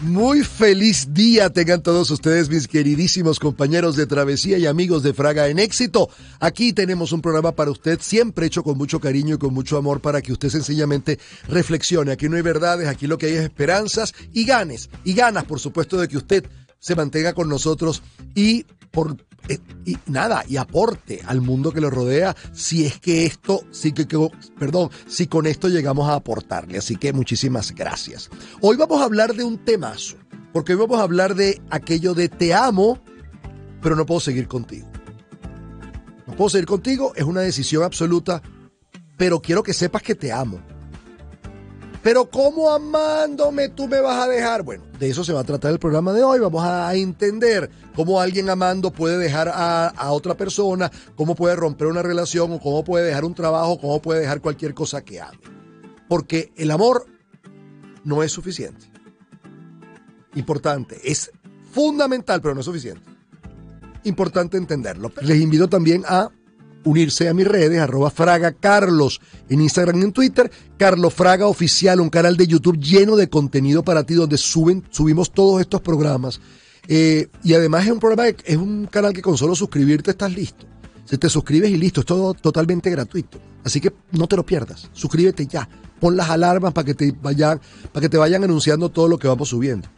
Muy feliz día tengan todos ustedes, mis queridísimos compañeros de travesía y amigos de Fraga en éxito. Aquí tenemos un programa para usted, siempre hecho con mucho cariño y con mucho amor, para que usted sencillamente reflexione. Aquí no hay verdades, aquí lo que hay es esperanzas y ganes. Y ganas, por supuesto, de que usted se mantenga con nosotros y por eh, y nada, y aporte al mundo que lo rodea, si es que esto, si que, perdón, si con esto llegamos a aportarle. Así que muchísimas gracias. Hoy vamos a hablar de un temazo, porque hoy vamos a hablar de aquello de te amo, pero no puedo seguir contigo. No puedo seguir contigo, es una decisión absoluta, pero quiero que sepas que te amo pero ¿cómo amándome tú me vas a dejar? Bueno, de eso se va a tratar el programa de hoy. Vamos a entender cómo alguien amando puede dejar a, otra persona, cómo puede romper una relación, o cómo puede dejar un trabajo, cómo puede dejar cualquier cosa que haga. Porque el amor no es suficiente. Importante, es fundamental, pero no es suficiente. Importante entenderlo. Les invito también a unirse a mis redes, arroba Fraga Carlos en Instagram y en Twitter, Carlos Fraga Oficial, un canal de YouTube lleno de contenido para ti donde suben, subimos todos estos programas. Eh, y además es un programa, es un canal que con solo suscribirte estás listo. Si te suscribes y listo, es todo totalmente gratuito. Así que no te lo pierdas. Suscríbete ya. Pon las alarmas para que te vayan, para que te vayan anunciando todo lo que vamos subiendo.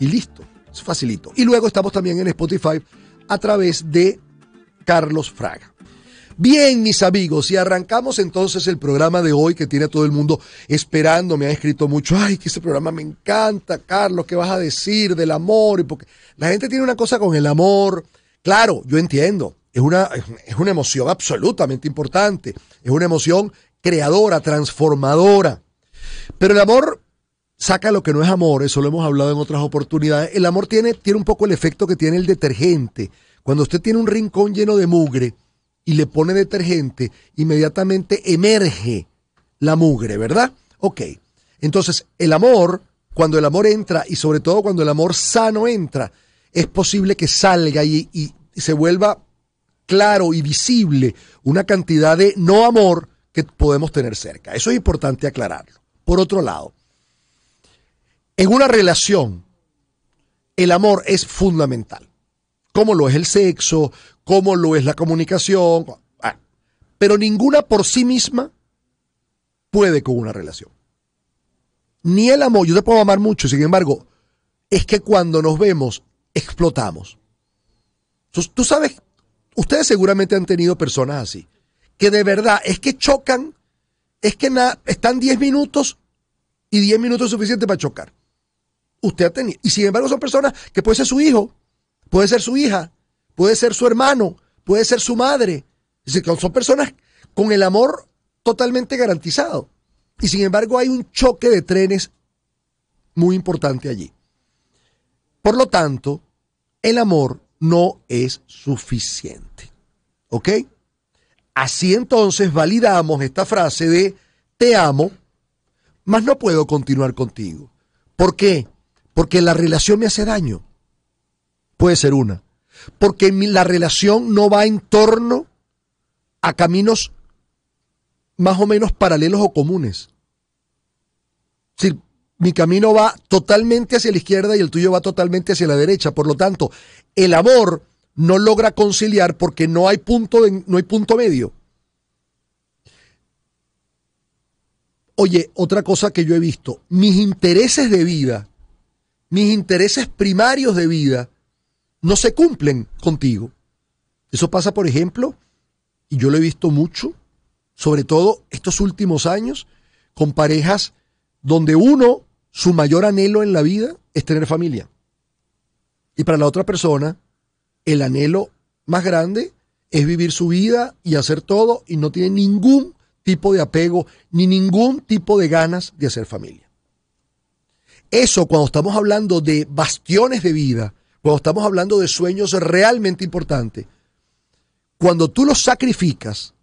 Y listo. Es facilito. Y luego estamos también en Spotify a través de Carlos Fraga. Bien, mis amigos, y arrancamos entonces el programa de hoy que tiene a todo el mundo esperando. Me han escrito mucho, ay, que este programa me encanta, Carlos, ¿qué vas a decir del amor? Y porque la gente tiene una cosa con el amor. Claro, yo entiendo, es una, es una emoción absolutamente importante, es una emoción creadora, transformadora. Pero el amor saca lo que no es amor, eso lo hemos hablado en otras oportunidades. El amor tiene, tiene un poco el efecto que tiene el detergente. Cuando usted tiene un rincón lleno de mugre, y le pone detergente, inmediatamente emerge la mugre, ¿verdad? Ok. Entonces, el amor, cuando el amor entra y sobre todo cuando el amor sano entra, es posible que salga y, y se vuelva claro y visible una cantidad de no amor que podemos tener cerca. Eso es importante aclararlo. Por otro lado, en una relación, el amor es fundamental. Como lo es el sexo, cómo lo es la comunicación, ah, pero ninguna por sí misma puede con una relación. Ni el amor, yo te puedo amar mucho, sin embargo, es que cuando nos vemos, explotamos. Tú sabes, ustedes seguramente han tenido personas así, que de verdad es que chocan, es que están 10 minutos y 10 minutos es suficiente para chocar. Usted ha tenido, y sin embargo son personas que puede ser su hijo, puede ser su hija, puede ser su hermano, puede ser su madre. son personas con el amor totalmente garantizado. Y sin embargo hay un choque de trenes muy importante allí. Por lo tanto, el amor no es suficiente. ¿Ok? Así entonces validamos esta frase de te amo, mas no puedo continuar contigo. ¿Por qué? Porque la relación me hace daño. Puede ser una porque la relación no va en torno a caminos más o menos paralelos o comunes. Si mi camino va totalmente hacia la izquierda y el tuyo va totalmente hacia la derecha. Por lo tanto, el amor no logra conciliar porque no hay punto, no hay punto medio. Oye, otra cosa que yo he visto, mis intereses de vida, mis intereses primarios de vida, no se cumplen contigo. Eso pasa, por ejemplo, y yo lo he visto mucho, sobre todo estos últimos años, con parejas donde uno, su mayor anhelo en la vida es tener familia. Y para la otra persona, el anhelo más grande es vivir su vida y hacer todo y no tiene ningún tipo de apego ni ningún tipo de ganas de hacer familia. Eso cuando estamos hablando de bastiones de vida, cuando estamos hablando de sueños realmente importantes, cuando tú los sacrificas,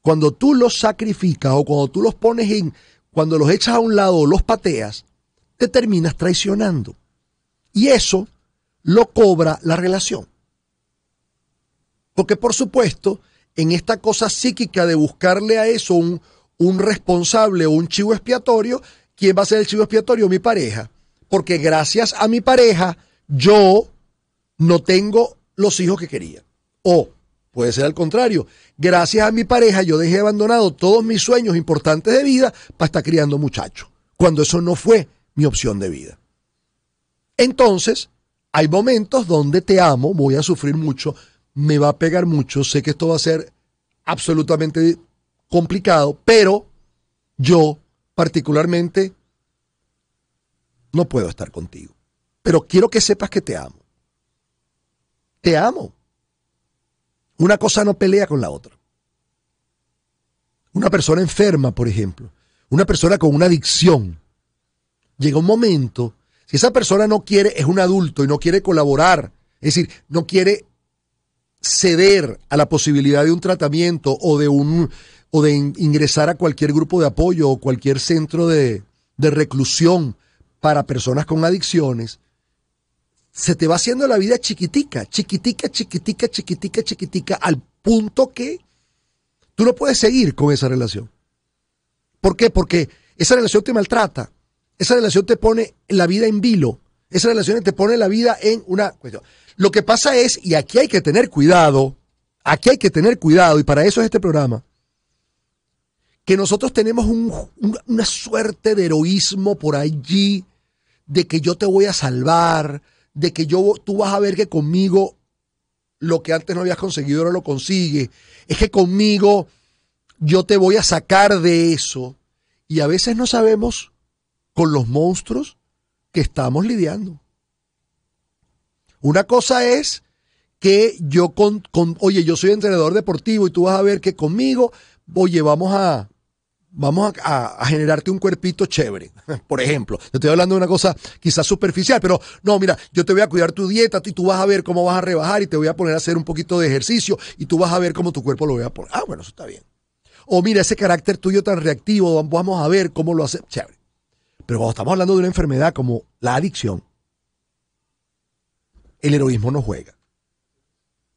cuando tú los sacrificas o cuando tú los pones en, cuando los echas a un lado o los pateas, te terminas traicionando. Y eso lo cobra la relación. Porque por supuesto, en esta cosa psíquica de buscarle a eso un, un responsable o un chivo expiatorio, ¿quién va a ser el chivo expiatorio? Mi pareja. Porque gracias a mi pareja yo no tengo los hijos que quería. O puede ser al contrario, gracias a mi pareja yo dejé abandonado todos mis sueños importantes de vida para estar criando muchachos, cuando eso no fue mi opción de vida. Entonces, hay momentos donde te amo, voy a sufrir mucho, me va a pegar mucho, sé que esto va a ser absolutamente complicado, pero yo particularmente no puedo estar contigo pero quiero que sepas que te amo. Te amo. Una cosa no pelea con la otra. Una persona enferma, por ejemplo, una persona con una adicción, llega un momento, si esa persona no quiere, es un adulto y no quiere colaborar, es decir, no quiere ceder a la posibilidad de un tratamiento o de un o de ingresar a cualquier grupo de apoyo o cualquier centro de, de reclusión para personas con adicciones, se te va haciendo la vida chiquitica, chiquitica, chiquitica, chiquitica, chiquitica, al punto que tú no puedes seguir con esa relación. ¿Por qué? Porque esa relación te maltrata, esa relación te pone la vida en vilo, esa relación te pone la vida en una cuestión. Lo que pasa es, y aquí hay que tener cuidado, aquí hay que tener cuidado, y para eso es este programa, que nosotros tenemos una suerte de heroísmo por allí, de que yo te voy a salvar, de que yo, tú vas a ver que conmigo lo que antes no habías conseguido ahora lo consigues. Es que conmigo yo te voy a sacar de eso. Y a veces no sabemos con los monstruos que estamos lidiando. Una cosa es que yo con, con, oye, yo soy entrenador deportivo y tú vas a ver que conmigo, oye, vamos a, vamos a, generarte un cuerpito chévere, por ejemplo. Te estoy hablando de una cosa quizás superficial, pero no, mira, yo te voy a cuidar tu dieta y tú vas a ver cómo vas a rebajar y te voy a poner a hacer un poquito de ejercicio y tú vas a ver cómo tu cuerpo lo voy a poner. Ah, bueno, eso está bien. O mira, ese carácter tuyo tan reactivo, vamos a ver cómo lo hace. Chévere. Pero cuando estamos hablando de una enfermedad como la adicción, el heroísmo no juega.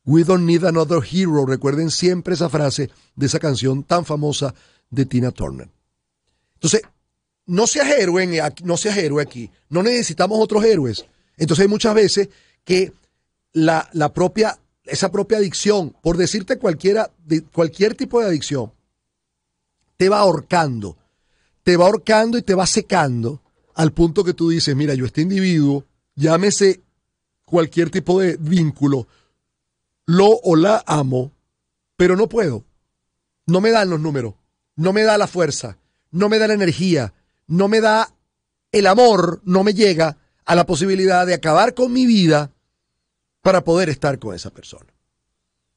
We don't need another hero. Recuerden siempre esa frase de esa canción tan famosa de Tina Turner. Entonces, no seas héroe, aquí, no seas héroe aquí. No necesitamos otros héroes. Entonces hay muchas veces que la, propia, esa propia adicción, por decirte cualquiera, de, cualquier tipo de adicción, te va ahorcando. Te va ahorcando y te va secando al punto que tú dices, mira, yo este individuo, llámese cualquier tipo de vínculo, lo o la amo, pero no puedo. No me dan los números no me da la fuerza, no me da la energía, no me da el amor, no me llega a la posibilidad de acabar con mi vida para poder estar con esa persona.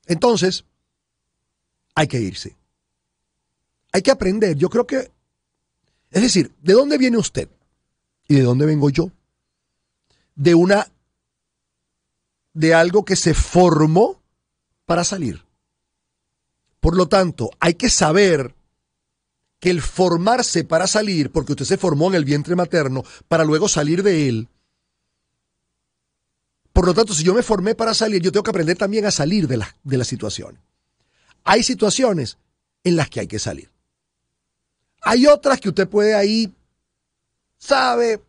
Entonces, hay que irse. Hay que aprender. Yo creo que, es decir, ¿de dónde viene usted? ¿Y de dónde vengo yo? De una, de algo que se formó para salir. Por lo tanto, hay que saber el formarse para salir, porque usted se formó en el vientre materno, para luego salir de él. Por lo tanto, si yo me formé para salir, yo tengo que aprender también a salir de la, de la situación. Hay situaciones en las que hay que salir. Hay otras que usted puede ahí, sabe,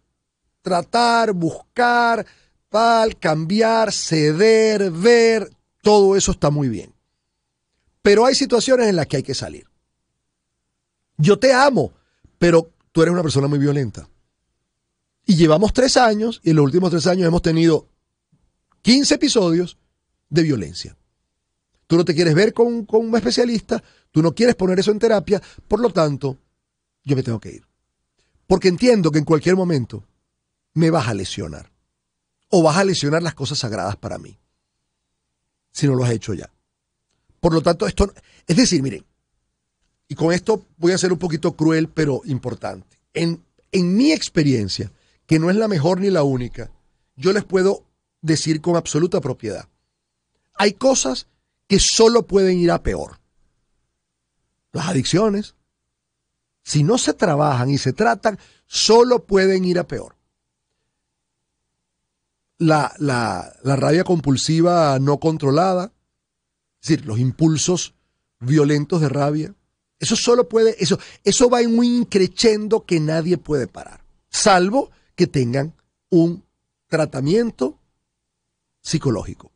tratar, buscar, tal, cambiar, ceder, ver, todo eso está muy bien. Pero hay situaciones en las que hay que salir yo te amo, pero tú eres una persona muy violenta. Y llevamos tres años, y en los últimos tres años hemos tenido 15 episodios de violencia. Tú no te quieres ver con, con un especialista, tú no quieres poner eso en terapia, por lo tanto, yo me tengo que ir. Porque entiendo que en cualquier momento me vas a lesionar. O vas a lesionar las cosas sagradas para mí. Si no lo has hecho ya. Por lo tanto, esto... Es decir, miren, y con esto voy a ser un poquito cruel, pero importante. En, mi experiencia, que no es la mejor ni la única, yo les puedo decir con absoluta propiedad, hay cosas que solo pueden ir a peor. Las adicciones, si no se trabajan y se tratan, solo pueden ir a peor. La, la rabia compulsiva no controlada, es decir, los impulsos violentos de rabia, eso solo puede, eso, eso va en un increchendo que nadie puede parar, salvo que tengan un tratamiento psicológico,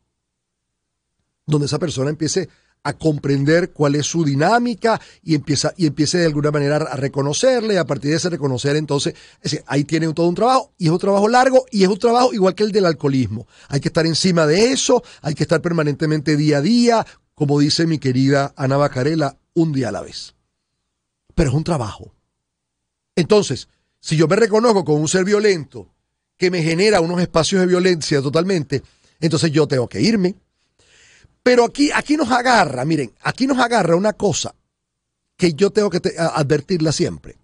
donde esa persona empiece a comprender cuál es su dinámica y, empieza, y empiece de alguna manera a reconocerle, a partir de ese reconocer entonces, ahí tienen todo un trabajo y es un trabajo largo y es un trabajo igual que el del alcoholismo. Hay que estar encima de eso, hay que estar permanentemente día a día, como dice mi querida Ana Bacarela, un día a la vez. Pero es un trabajo. Entonces, si yo me reconozco con un ser violento que me genera unos espacios de violencia totalmente, entonces yo tengo que irme. Pero aquí, aquí nos agarra, miren, aquí nos agarra una cosa que yo tengo que advertirla siempre.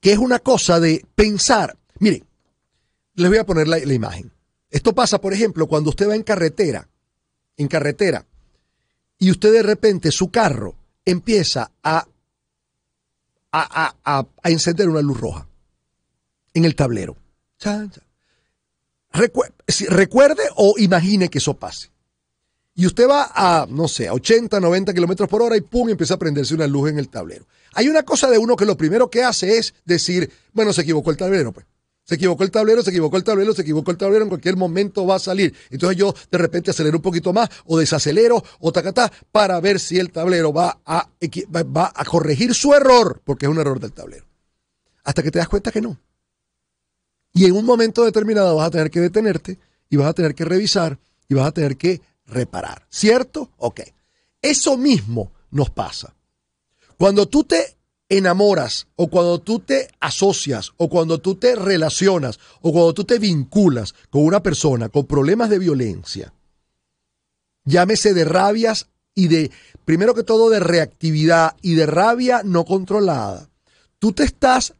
Que es una cosa de pensar. Miren, les voy a poner la imagen. Esto pasa, por ejemplo, cuando usted va en carretera, en carretera, y usted de repente su carro empieza a, a, encender una luz roja en el tablero. Recuerde o imagine que eso pase. Y usted va a, no sé, a 80, 90 kilómetros por hora y pum, empieza a prenderse una luz en el tablero. Hay una cosa de uno que lo primero que hace es decir, bueno, se equivocó el tablero, pues. Se equivocó el tablero, se equivocó el tablero, se equivocó el tablero, en cualquier momento va a salir. Entonces yo de repente acelero un poquito más o desacelero o tacatá para ver si el tablero va a, va a corregir su error, porque es un error del tablero. Hasta que te das cuenta que no. Y en un momento determinado vas a tener que detenerte y vas a tener que revisar y vas a tener que reparar. ¿Cierto? Ok. Eso mismo nos pasa. Cuando tú te enamoras o cuando tú te asocias o cuando tú te relacionas o cuando tú te vinculas con una persona con problemas de violencia, llámese de rabias y de, primero que todo, de reactividad y de rabia no controlada, tú te estás,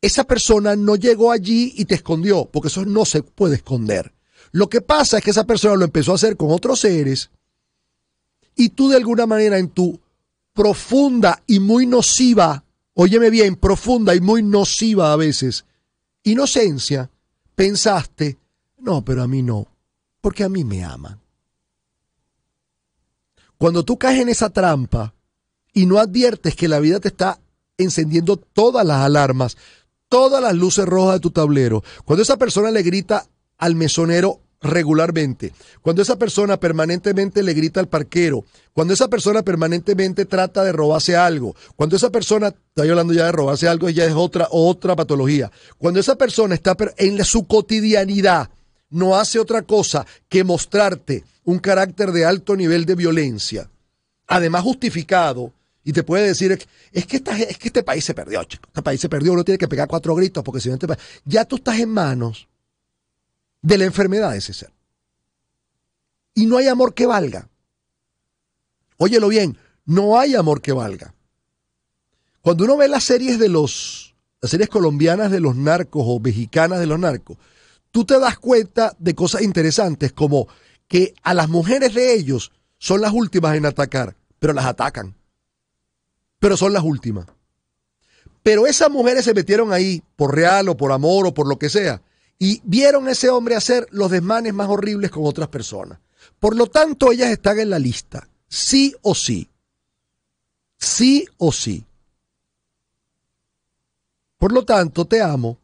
esa persona no llegó allí y te escondió, porque eso no se puede esconder. Lo que pasa es que esa persona lo empezó a hacer con otros seres y tú de alguna manera en tu profunda y muy nociva, óyeme bien, profunda y muy nociva a veces, inocencia, pensaste, no, pero a mí no, porque a mí me aman. Cuando tú caes en esa trampa y no adviertes que la vida te está encendiendo todas las alarmas, todas las luces rojas de tu tablero, cuando esa persona le grita al mesonero, regularmente, cuando esa persona permanentemente le grita al parquero, cuando esa persona permanentemente trata de robarse algo, cuando esa persona, está hablando ya de robarse algo, ya es otra, otra patología, cuando esa persona está en su cotidianidad, no hace otra cosa que mostrarte un carácter de alto nivel de violencia, además justificado, y te puede decir, es que, es que este país se perdió, chico, este país se perdió, uno tiene que pegar cuatro gritos, porque si no, te este ya tú estás en manos de la enfermedad de ese ser. Y no hay amor que valga. Óyelo bien, no hay amor que valga. Cuando uno ve las series de los, las series colombianas de los narcos o mexicanas de los narcos, tú te das cuenta de cosas interesantes como que a las mujeres de ellos son las últimas en atacar, pero las atacan. Pero son las últimas. Pero esas mujeres se metieron ahí por real o por amor o por lo que sea y vieron a ese hombre hacer los desmanes más horribles con otras personas. Por lo tanto, ellas están en la lista, sí o sí. Sí o sí. Por lo tanto, te amo,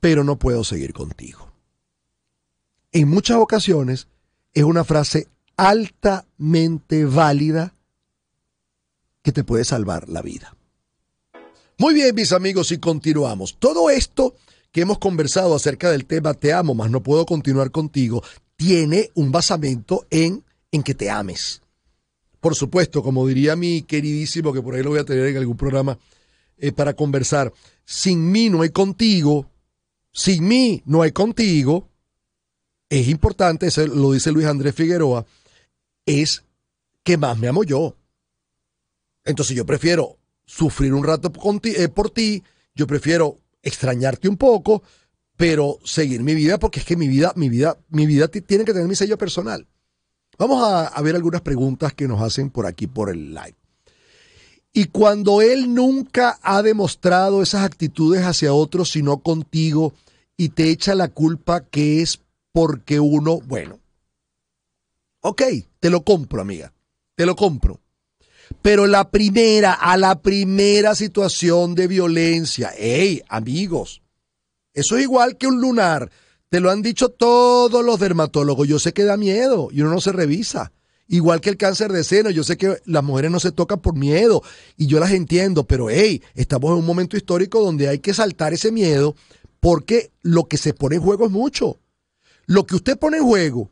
pero no puedo seguir contigo. En muchas ocasiones es una frase altamente válida que te puede salvar la vida. Muy bien, mis amigos, y continuamos. Todo esto que hemos conversado acerca del tema Te amo, mas no puedo continuar contigo, tiene un basamento en, en que te ames. Por supuesto, como diría mi queridísimo, que por ahí lo voy a tener en algún programa eh, para conversar, sin mí no hay contigo, sin mí no hay contigo, es importante, lo dice Luis Andrés Figueroa, es que más me amo yo. Entonces yo prefiero sufrir un rato por ti, eh, yo prefiero extrañarte un poco, pero seguir mi vida porque es que mi vida, mi vida, mi vida tiene que tener mi sello personal. Vamos a, a ver algunas preguntas que nos hacen por aquí, por el live. Y cuando él nunca ha demostrado esas actitudes hacia otros, sino contigo, y te echa la culpa que es porque uno, bueno, ok, te lo compro, amiga, te lo compro. Pero la primera, a la primera situación de violencia, hey, amigos, eso es igual que un lunar. Te lo han dicho todos los dermatólogos. Yo sé que da miedo y uno no se revisa. Igual que el cáncer de seno, yo sé que las mujeres no se tocan por miedo y yo las entiendo, pero hey, estamos en un momento histórico donde hay que saltar ese miedo porque lo que se pone en juego es mucho. Lo que usted pone en juego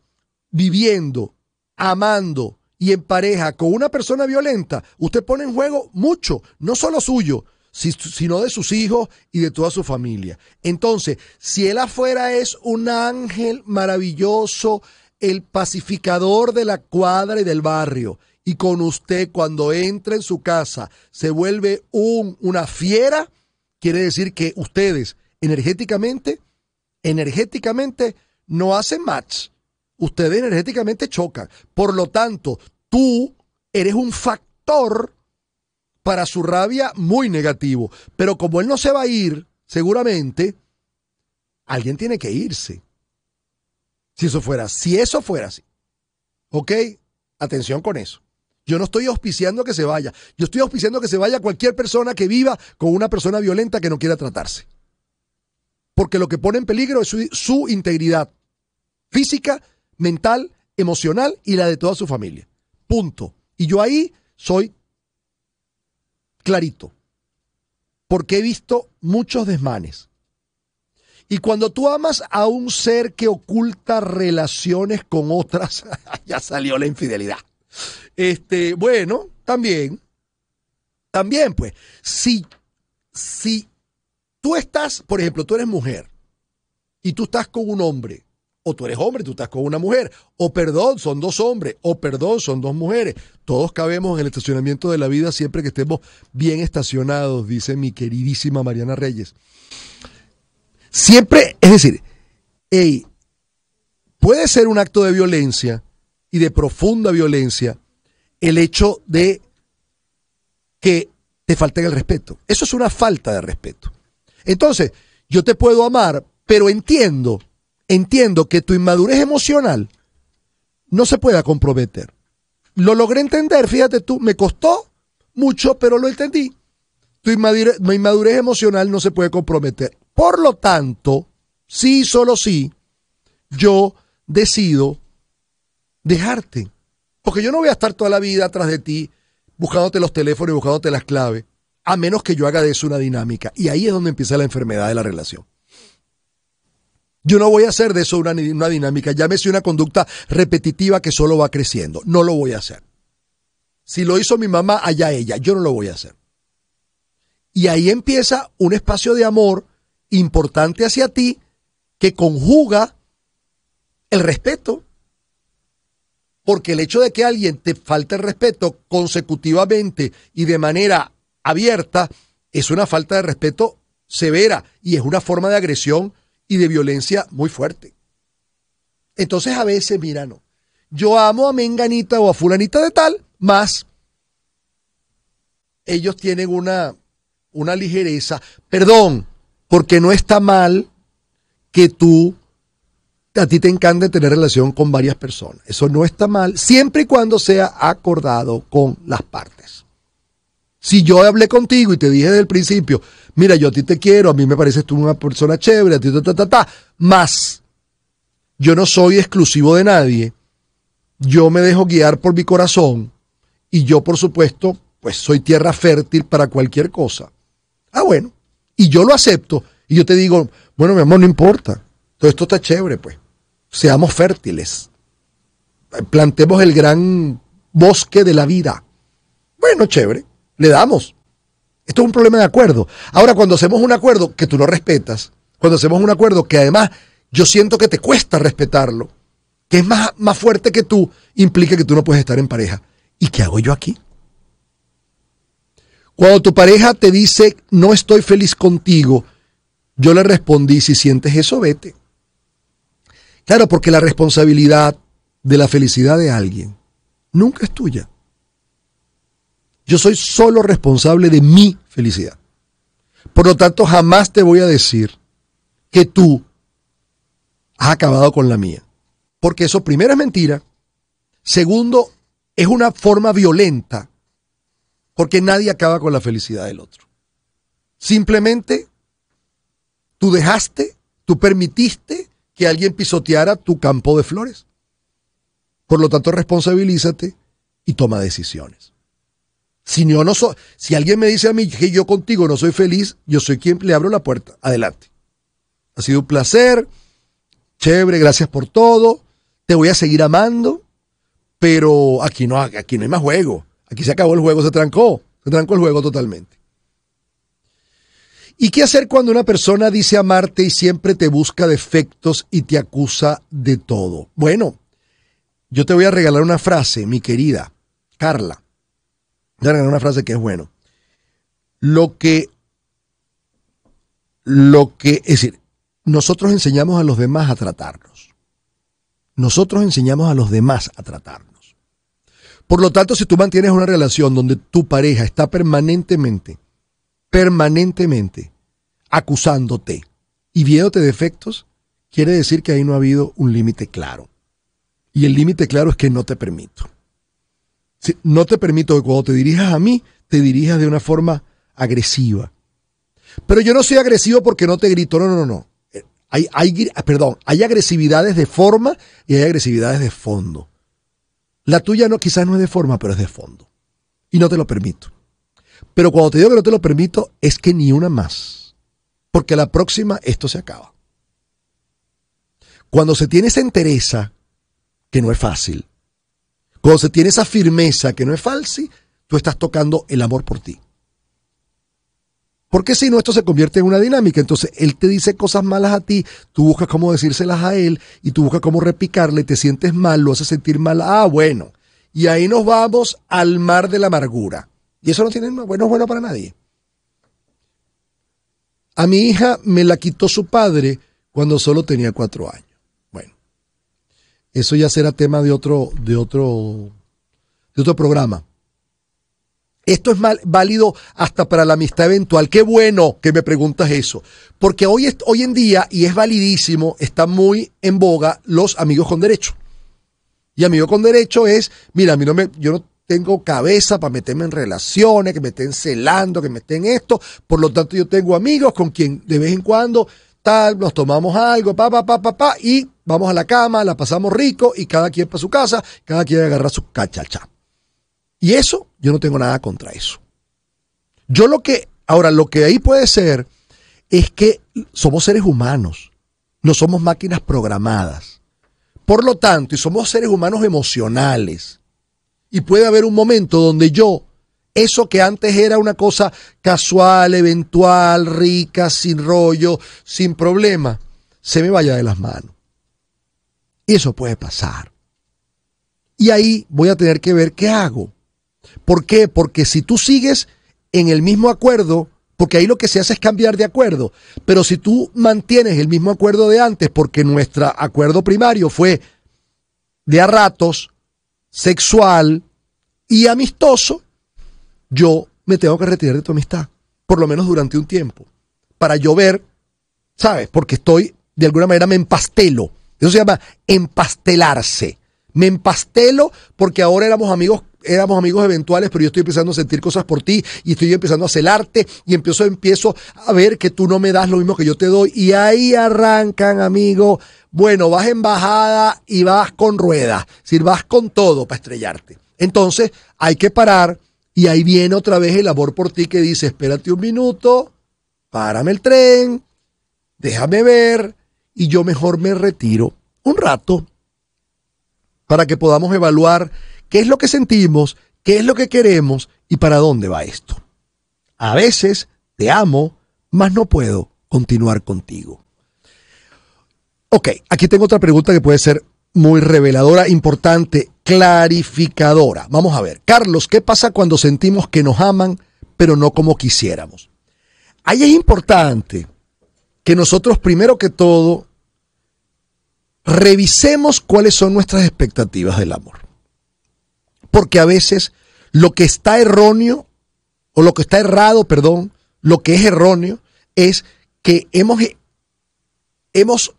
viviendo, amando, y en pareja con una persona violenta, usted pone en juego mucho, no solo suyo, sino de sus hijos y de toda su familia. Entonces, si él afuera es un ángel maravilloso, el pacificador de la cuadra y del barrio, y con usted cuando entra en su casa se vuelve un, una fiera, quiere decir que ustedes energéticamente, energéticamente no hacen match ustedes energéticamente chocan. Por lo tanto, tú eres un factor para su rabia muy negativo. Pero como él no se va a ir, seguramente, alguien tiene que irse. Si eso fuera, si eso fuera así. ¿Ok? Atención con eso. Yo no estoy auspiciando que se vaya. Yo estoy auspiciando que se vaya cualquier persona que viva con una persona violenta que no quiera tratarse. Porque lo que pone en peligro es su, su integridad física mental, emocional y la de toda su familia. Punto. Y yo ahí soy clarito, porque he visto muchos desmanes. Y cuando tú amas a un ser que oculta relaciones con otras, ya salió la infidelidad. Este, bueno, también, también pues, si, si tú estás, por ejemplo, tú eres mujer y tú estás con un hombre o tú eres hombre, tú estás con una mujer, o perdón, son dos hombres, o perdón, son dos mujeres. Todos cabemos en el estacionamiento de la vida siempre que estemos bien estacionados, dice mi queridísima Mariana Reyes. Siempre, es decir, puede ser un acto de violencia y de profunda violencia el hecho de que te falte el respeto. Eso es una falta de respeto. Entonces, yo te puedo amar, pero entiendo entiendo que tu inmadurez emocional no se pueda comprometer. Lo logré entender, fíjate tú, me costó mucho, pero lo entendí. Tu inmadurez, inmadurez emocional no se puede comprometer. Por lo tanto, sí, solo sí, yo decido dejarte. Porque yo no voy a estar toda la vida atrás de ti buscándote los teléfonos y buscándote las claves, a menos que yo haga de eso una dinámica. Y ahí es donde empieza la enfermedad de la relación. Yo no voy a hacer de eso una, dinámica, llámese una conducta repetitiva que solo va creciendo. No lo voy a hacer. Si lo hizo mi mamá, allá ella. Yo no lo voy a hacer. Y ahí empieza un espacio de amor importante hacia ti que conjuga el respeto. Porque el hecho de que alguien te falte el respeto consecutivamente y de manera abierta es una falta de respeto severa y es una forma de agresión y de violencia muy fuerte. Entonces a veces, mira, no. Yo amo a Menganita o a Fulanita de tal, más ellos tienen una, una ligereza. Perdón, porque no está mal que tú, a ti te encante tener relación con varias personas. Eso no está mal, siempre y cuando sea acordado con las partes. Si yo hablé contigo y te dije desde el principio, mira, yo a ti te quiero, a mí me pareces tú una persona chévere, a ti ta, ta, ta, ta, más yo no soy exclusivo de nadie, yo me dejo guiar por mi corazón y yo, por supuesto, pues soy tierra fértil para cualquier cosa. Ah, bueno, y yo lo acepto y yo te digo, bueno, mi amor, no importa, todo esto está chévere, pues, seamos fértiles, plantemos el gran bosque de la vida. Bueno, chévere, le damos. Esto es un problema de acuerdo. Ahora, cuando hacemos un acuerdo que tú no respetas, cuando hacemos un acuerdo que además yo siento que te cuesta respetarlo, que es más, más fuerte que tú, implica que tú no puedes estar en pareja. ¿Y qué hago yo aquí? Cuando tu pareja te dice, no estoy feliz contigo, yo le respondí, si sientes eso, vete. Claro, porque la responsabilidad de la felicidad de alguien nunca es tuya. Yo soy solo responsable de mi felicidad. Por lo tanto, jamás te voy a decir que tú has acabado con la mía. Porque eso, primero, es mentira. Segundo, es una forma violenta. Porque nadie acaba con la felicidad del otro. Simplemente tú dejaste, tú permitiste que alguien pisoteara tu campo de flores. Por lo tanto, responsabilízate y toma decisiones. Si, no si alguien me dice a mí que yo contigo no soy feliz, yo soy quien le abro la puerta. Adelante. Ha sido un placer. Chévere, gracias por todo. Te voy a seguir amando. Pero aquí no, aquí no hay más juego. Aquí se acabó el juego, se trancó. Se trancó el juego totalmente. ¿Y qué hacer cuando una persona dice amarte y siempre te busca defectos y te acusa de todo? Bueno, yo te voy a regalar una frase, mi querida Carla una frase que es bueno. Lo que, lo que, es decir, nosotros enseñamos a los demás a tratarnos. Nosotros enseñamos a los demás a tratarnos. Por lo tanto, si tú mantienes una relación donde tu pareja está permanentemente, permanentemente acusándote y viéndote defectos, quiere decir que ahí no ha habido un límite claro. Y el límite claro es que no te permito no te permito que cuando te dirijas a mí, te dirijas de una forma agresiva. Pero yo no soy agresivo porque no te grito, no, no, no. Eh, hay, hay, ah, perdón, hay agresividades de forma y hay agresividades de fondo. La tuya no, quizás no es de forma, pero es de fondo. Y no te lo permito. Pero cuando te digo que no te lo permito, es que ni una más. Porque la próxima esto se acaba. Cuando se tiene esa entereza, que no es fácil, cuando tiene esa firmeza que no es falsa, tú estás tocando el amor por ti. Porque si no, esto se convierte en una dinámica. Entonces, él te dice cosas malas a ti, tú buscas cómo decírselas a él y tú buscas cómo repicarle, te sientes mal, lo haces sentir mal. Ah, bueno. Y ahí nos vamos al mar de la amargura. Y eso no tiene bueno, bueno para nadie. A mi hija me la quitó su padre cuando solo tenía cuatro años. Eso ya será tema de otro, de otro, de otro programa. Esto es válido hasta para la amistad eventual. Qué bueno que me preguntas eso. Porque hoy, hoy en día, y es validísimo, están muy en boga los amigos con derecho. Y amigo con derecho es, mira, mí no me, yo no tengo cabeza para meterme en relaciones, que me estén celando, que me estén esto. Por lo tanto, yo tengo amigos con quien de vez en cuando tal, nos tomamos algo, pa, pa, pa, pa, pa, y vamos a la cama, la pasamos rico y cada quien para su casa, cada quien agarra su cachacha. Y eso, yo no tengo nada contra eso. Yo lo que, ahora, lo que ahí puede ser es que somos seres humanos, no somos máquinas programadas. Por lo tanto, y somos seres humanos emocionales. Y puede haber un momento donde yo, eso que antes era una cosa casual, eventual, rica, sin rollo, sin problema, se me vaya de las manos. Eso puede pasar. Y ahí voy a tener que ver qué hago. ¿Por qué? Porque si tú sigues en el mismo acuerdo, porque ahí lo que se hace es cambiar de acuerdo, pero si tú mantienes el mismo acuerdo de antes, porque nuestro acuerdo primario fue de a ratos, sexual y amistoso, yo me tengo que retirar de tu amistad, por lo menos durante un tiempo, para llover, ¿sabes? Porque estoy, de alguna manera me empastelo. Eso se llama empastelarse. Me empastelo porque ahora éramos amigos éramos amigos eventuales, pero yo estoy empezando a sentir cosas por ti y estoy empezando a celarte y empiezo, empiezo a ver que tú no me das lo mismo que yo te doy. Y ahí arrancan, amigo. Bueno, vas en bajada y vas con ruedas, decir, vas con todo para estrellarte. Entonces hay que parar y ahí viene otra vez el amor por ti que dice, espérate un minuto, párame el tren, déjame ver, y yo mejor me retiro un rato para que podamos evaluar qué es lo que sentimos, qué es lo que queremos y para dónde va esto. A veces te amo, mas no puedo continuar contigo. Ok, aquí tengo otra pregunta que puede ser muy reveladora, importante, clarificadora. Vamos a ver, Carlos, ¿qué pasa cuando sentimos que nos aman, pero no como quisiéramos? Ahí es importante que nosotros primero que todo revisemos cuáles son nuestras expectativas del amor. Porque a veces lo que está erróneo, o lo que está errado, perdón, lo que es erróneo es que hemos, hemos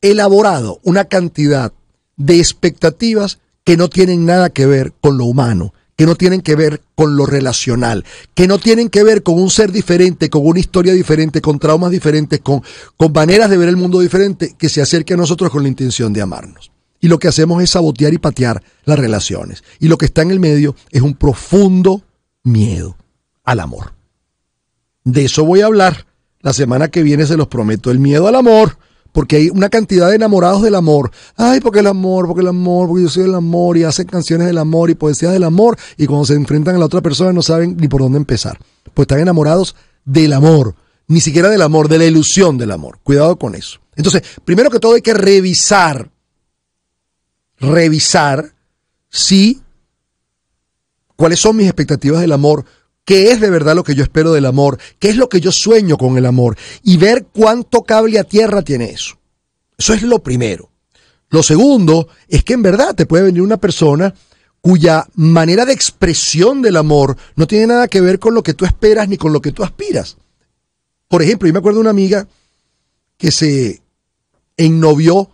elaborado una cantidad de expectativas que no tienen nada que ver con lo humano, que no tienen que ver con lo relacional, que no tienen que ver con un ser diferente, con una historia diferente, con traumas diferentes, con, con maneras de ver el mundo diferente, que se acerque a nosotros con la intención de amarnos. Y lo que hacemos es sabotear y patear las relaciones. Y lo que está en el medio es un profundo miedo al amor. De eso voy a hablar la semana que viene, se los prometo, el miedo al amor porque hay una cantidad de enamorados del amor. Ay, porque el amor, porque el amor, porque yo soy el amor, y hacen canciones del amor y poesías del amor, y cuando se enfrentan a la otra persona no saben ni por dónde empezar. Pues están enamorados del amor, ni siquiera del amor, de la ilusión del amor. Cuidado con eso. Entonces, primero que todo hay que revisar, revisar si cuáles son mis expectativas del amor, qué es de verdad lo que yo espero del amor, qué es lo que yo sueño con el amor y ver cuánto cable a tierra tiene eso. Eso es lo primero. Lo segundo es que en verdad te puede venir una persona cuya manera de expresión del amor no tiene nada que ver con lo que tú esperas ni con lo que tú aspiras. Por ejemplo, yo me acuerdo de una amiga que se ennovió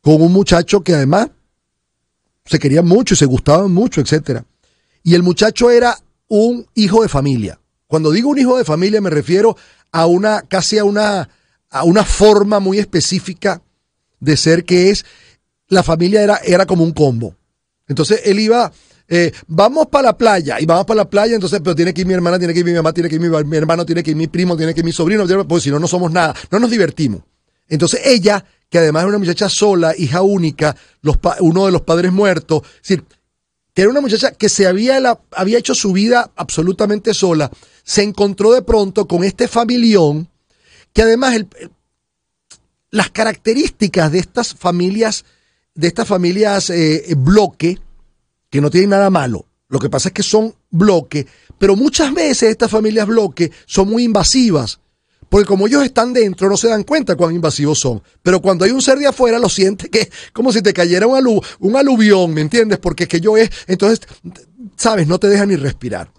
con un muchacho que además se quería mucho y se gustaba mucho, etc. Y el muchacho era un hijo de familia. Cuando digo un hijo de familia me refiero a una, casi a una, a una forma muy específica de ser que es, la familia era, era como un combo. Entonces él iba, eh, vamos para la playa y vamos para la playa, entonces, pero tiene que ir mi hermana, tiene que ir mi mamá, tiene que ir mi, hermano, tiene que ir mi primo, tiene que ir mi sobrino, porque si no, no somos nada, no nos divertimos. Entonces ella, que además es una muchacha sola, hija única, uno de los padres muertos, es decir, que era una muchacha que se había, había hecho su vida absolutamente sola, se encontró de pronto con este familión, que además las características de estas familias, de estas familias eh, eh, bloque, que no tienen nada malo, lo que pasa es que son bloque, pero muchas veces estas familias bloque son muy invasivas porque como ellos están dentro, no se dan cuenta cuán invasivos son. Pero cuando hay un ser de afuera, lo siente que como si te cayera un, un aluvión, ¿me entiendes? Porque es que yo es. Entonces, sabes, no te deja ni respirar.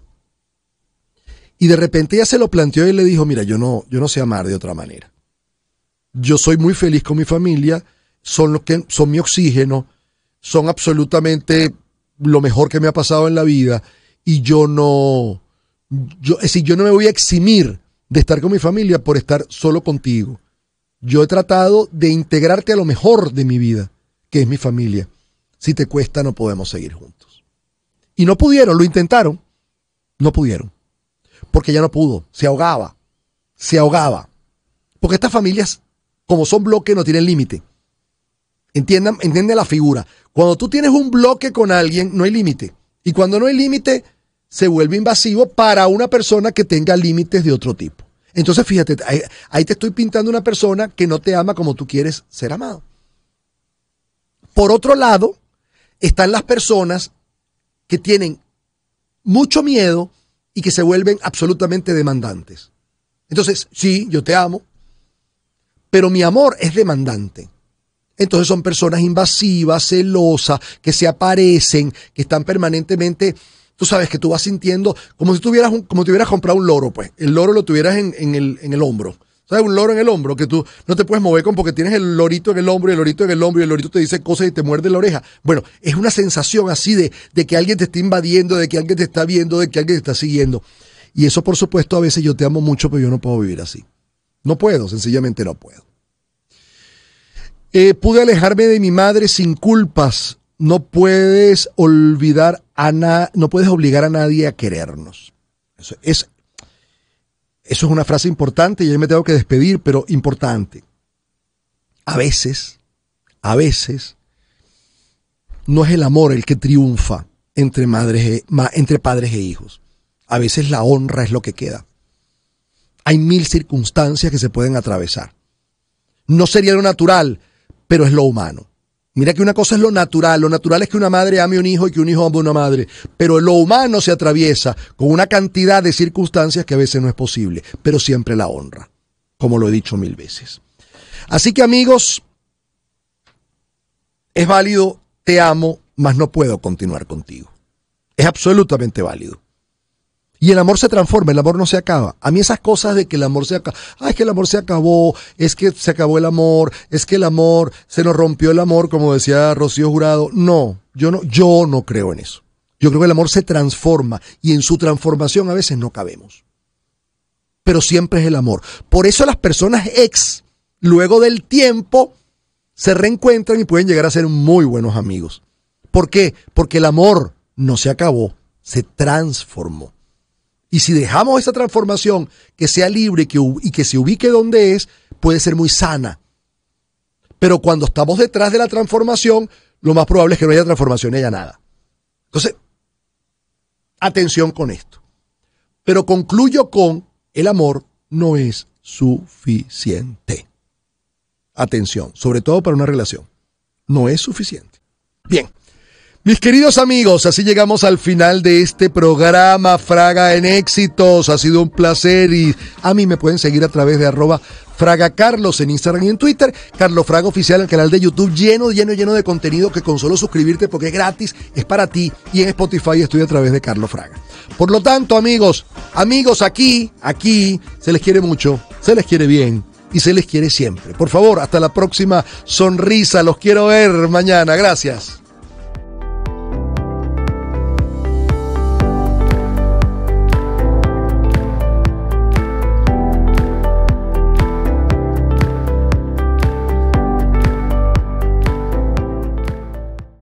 Y de repente ella se lo planteó y le dijo: Mira, yo no, yo no sé amar de otra manera. Yo soy muy feliz con mi familia, son los que son mi oxígeno, son absolutamente lo mejor que me ha pasado en la vida y yo no, yo, es decir, yo no me voy a eximir de estar con mi familia por estar solo contigo. Yo he tratado de integrarte a lo mejor de mi vida, que es mi familia. Si te cuesta, no podemos seguir juntos. Y no pudieron, lo intentaron. No pudieron. Porque ya no pudo. Se ahogaba. Se ahogaba. Porque estas familias, como son bloques, no tienen límite. Entiendan, entiende la figura. Cuando tú tienes un bloque con alguien, no hay límite. Y cuando no hay límite, se vuelve invasivo para una persona que tenga límites de otro tipo. Entonces, fíjate, ahí, te estoy pintando una persona que no te ama como tú quieres ser amado. Por otro lado, están las personas que tienen mucho miedo y que se vuelven absolutamente demandantes. Entonces, sí, yo te amo, pero mi amor es demandante. Entonces son personas invasivas, celosas, que se aparecen, que están permanentemente tú sabes que tú vas sintiendo como si tuvieras como si hubieras comprado un loro, pues. El loro lo tuvieras en, el, hombro. ¿Sabes? Un loro en el hombro que tú no te puedes mover con porque tienes el lorito en el hombro y el lorito en el hombro y el lorito te dice cosas y te muerde la oreja. Bueno, es una sensación así de, de que alguien te está invadiendo, de que alguien te está viendo, de que alguien te está siguiendo. Y eso, por supuesto, a veces yo te amo mucho, pero yo no puedo vivir así. No puedo, sencillamente no puedo. Eh, pude alejarme de mi madre sin culpas no puedes olvidar a no puedes obligar a nadie a querernos. Eso es, una frase importante y yo me tengo que despedir, pero importante. A veces, a veces, no es el amor el que triunfa entre, madres, e, entre padres e hijos. A veces la honra es lo que queda. Hay mil circunstancias que se pueden atravesar. No sería lo natural, pero es lo humano. Mira que una cosa es lo natural, lo natural es que una madre ame a un hijo y que un hijo ame a una madre, pero lo humano se atraviesa con una cantidad de circunstancias que a veces no es posible, pero siempre la honra, como lo he dicho mil veces. Así que amigos, es válido, te amo, mas no puedo continuar contigo. Es absolutamente válido. Y el amor se transforma, el amor no se acaba. A mí esas cosas de que el amor se acaba, ah, es que el amor se acabó, es que se acabó el amor, es que el amor, se nos rompió el amor, como decía Rocío Jurado. No, yo no, yo no creo en eso. Yo creo que el amor se transforma y en su transformación a veces no cabemos. Pero siempre es el amor. Por eso las personas ex, luego del tiempo, se reencuentran y pueden llegar a ser muy buenos amigos. ¿Por qué? Porque el amor no se acabó, se transformó. Y si dejamos esa transformación que sea libre que, y que se ubique donde es, puede ser muy sana. Pero cuando estamos detrás de la transformación, lo más probable es que no haya transformación y haya nada. Entonces, atención con esto. Pero concluyo con el amor no es suficiente. Atención, sobre todo para una relación. No es suficiente. Bien. Mis queridos amigos, así llegamos al final de este programa Fraga en Éxitos. Ha sido un placer y a mí me pueden seguir a través de arroba Fraga Carlos en Instagram y en Twitter. Carlos Fraga Oficial, el canal de YouTube lleno, lleno, lleno de contenido que con solo suscribirte porque es gratis, es para ti y en Spotify estoy a través de Carlos Fraga. Por lo tanto, amigos, amigos, aquí, aquí, se les quiere mucho, se les quiere bien y se les quiere siempre. Por favor, hasta la próxima sonrisa. Los quiero ver mañana. Gracias.